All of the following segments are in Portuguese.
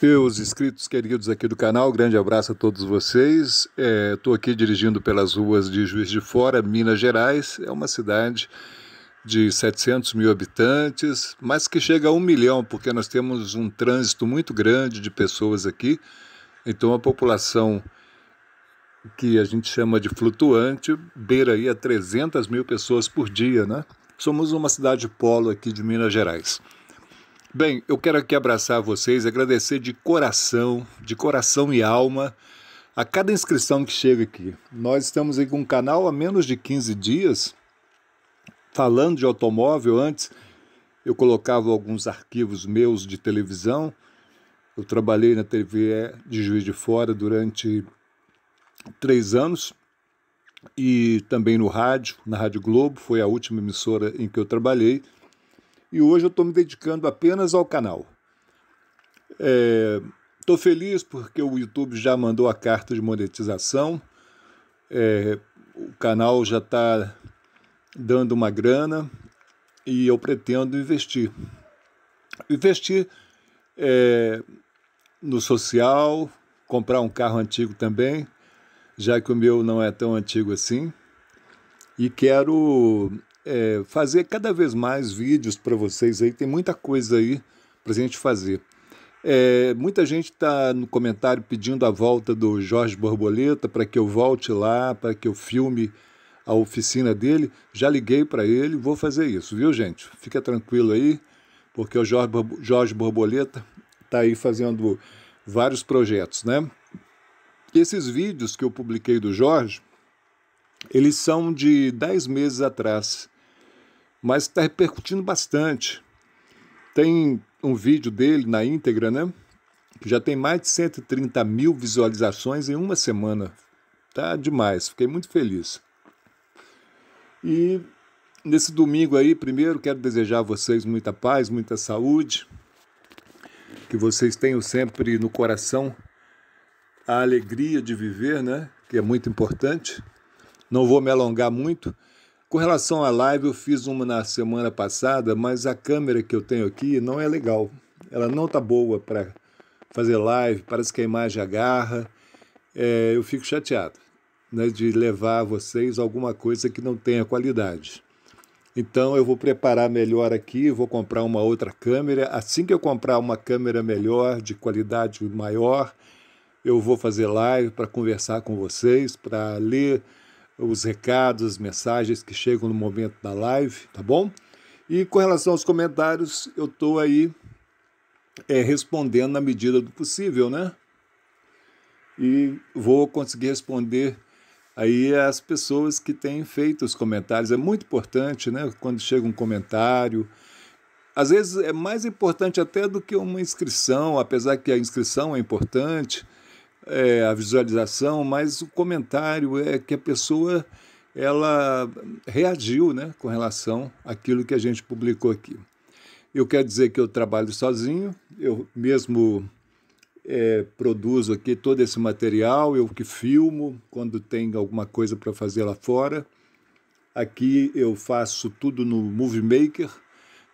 Meus inscritos queridos aqui do canal, grande abraço a todos vocês. Estou é, aqui dirigindo pelas ruas de Juiz de Fora, Minas Gerais. É uma cidade de 700 mil habitantes, mas que chega a um milhão, porque nós temos um trânsito muito grande de pessoas aqui. Então a população que a gente chama de flutuante beira aí a 300 mil pessoas por dia, né? Somos uma cidade polo aqui de Minas Gerais. Bem, eu quero aqui abraçar vocês, agradecer de coração, de coração e alma, a cada inscrição que chega aqui. Nós estamos aí com um canal há menos de 15 dias, falando de automóvel. Antes eu colocava alguns arquivos meus de televisão. Eu trabalhei na TV de Juiz de Fora durante três anos e também no rádio, na Rádio Globo, foi a última emissora em que eu trabalhei e hoje eu estou me dedicando apenas ao canal. Estou é, feliz porque o YouTube já mandou a carta de monetização, é, o canal já está dando uma grana e eu pretendo investir. Investir é, no social, comprar um carro antigo também, já que o meu não é tão antigo assim. E quero é, fazer cada vez mais vídeos para vocês aí. Tem muita coisa aí para a gente fazer. É, muita gente está no comentário pedindo a volta do Jorge Borboleta para que eu volte lá, para que eu filme a oficina dele. Já liguei para ele, vou fazer isso, viu, gente? Fica tranquilo aí, porque o Jorge, Jorge Borboleta está aí fazendo vários projetos, né? Esses vídeos que eu publiquei do Jorge, eles são de 10 meses atrás mas está repercutindo bastante. Tem um vídeo dele na íntegra, né? Que já tem mais de 130 mil visualizações em uma semana. Tá demais, fiquei muito feliz. E nesse domingo aí, primeiro quero desejar a vocês muita paz, muita saúde, que vocês tenham sempre no coração a alegria de viver, né? Que é muito importante. Não vou me alongar muito. Com relação à live, eu fiz uma na semana passada, mas a câmera que eu tenho aqui não é legal. Ela não tá boa para fazer live, parece que a imagem agarra. É, eu fico chateado né, de levar a vocês alguma coisa que não tenha qualidade. Então eu vou preparar melhor aqui, vou comprar uma outra câmera. Assim que eu comprar uma câmera melhor, de qualidade maior, eu vou fazer live para conversar com vocês, para ler os recados, as mensagens que chegam no momento da live, tá bom? E com relação aos comentários, eu estou aí é, respondendo na medida do possível, né? E vou conseguir responder aí as pessoas que têm feito os comentários. É muito importante, né? Quando chega um comentário. Às vezes é mais importante até do que uma inscrição, apesar que a inscrição é importante é, a visualização, mas o comentário é que a pessoa ela reagiu né, com relação àquilo que a gente publicou aqui. Eu quero dizer que eu trabalho sozinho, eu mesmo é, produzo aqui todo esse material, eu que filmo quando tem alguma coisa para fazer lá fora. Aqui eu faço tudo no Movie Maker,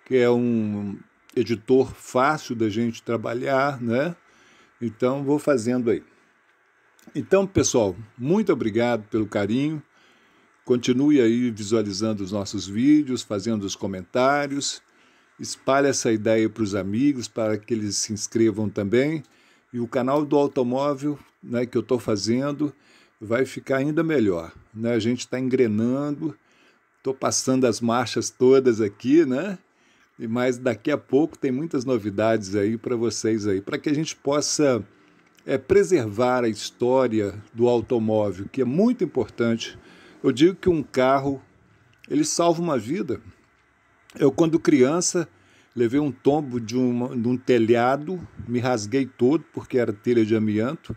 que é um editor fácil da gente trabalhar, né? Então vou fazendo aí. Então, pessoal, muito obrigado pelo carinho. Continue aí visualizando os nossos vídeos, fazendo os comentários. Espalhe essa ideia para os amigos, para que eles se inscrevam também. E o canal do automóvel né, que eu estou fazendo vai ficar ainda melhor. Né? A gente está engrenando, estou passando as marchas todas aqui, né? E mas daqui a pouco tem muitas novidades aí para vocês aí, para que a gente possa é, preservar a história do automóvel, que é muito importante. Eu digo que um carro ele salva uma vida. Eu, quando criança, levei um tombo de, uma, de um telhado, me rasguei todo porque era telha de amianto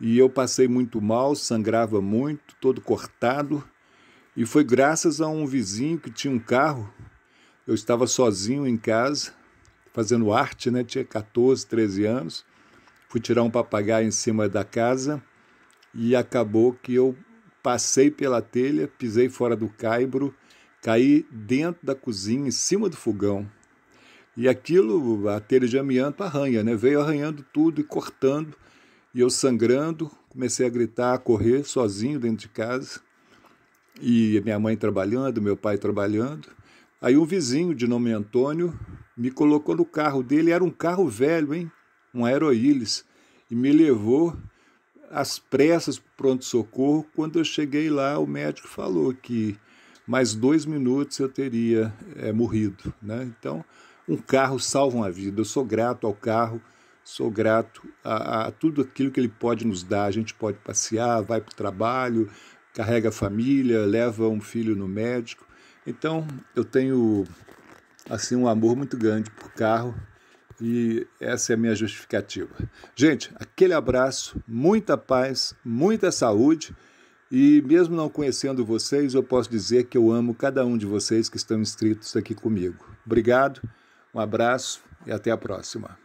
e eu passei muito mal, sangrava muito, todo cortado. E foi graças a um vizinho que tinha um carro. Eu estava sozinho em casa, fazendo arte, né? Tinha 14, 13 anos fui tirar um papagaio em cima da casa e acabou que eu passei pela telha, pisei fora do caibro, caí dentro da cozinha, em cima do fogão. E aquilo, a telha de amianto arranha, né? Veio arranhando tudo e cortando, e eu sangrando, comecei a gritar, a correr sozinho dentro de casa. E minha mãe trabalhando, meu pai trabalhando. Aí um vizinho de nome Antônio me colocou no carro dele, era um carro velho, hein? um aeroílis, e me levou às pressas para o pronto-socorro. Quando eu cheguei lá, o médico falou que mais dois minutos eu teria é, morrido. Né? Então, um carro salva uma vida. Eu sou grato ao carro, sou grato a, a tudo aquilo que ele pode nos dar. A gente pode passear, vai para o trabalho, carrega a família, leva um filho no médico. Então, eu tenho assim um amor muito grande por carro e essa é a minha justificativa. Gente, aquele abraço, muita paz, muita saúde. E mesmo não conhecendo vocês, eu posso dizer que eu amo cada um de vocês que estão inscritos aqui comigo. Obrigado, um abraço e até a próxima.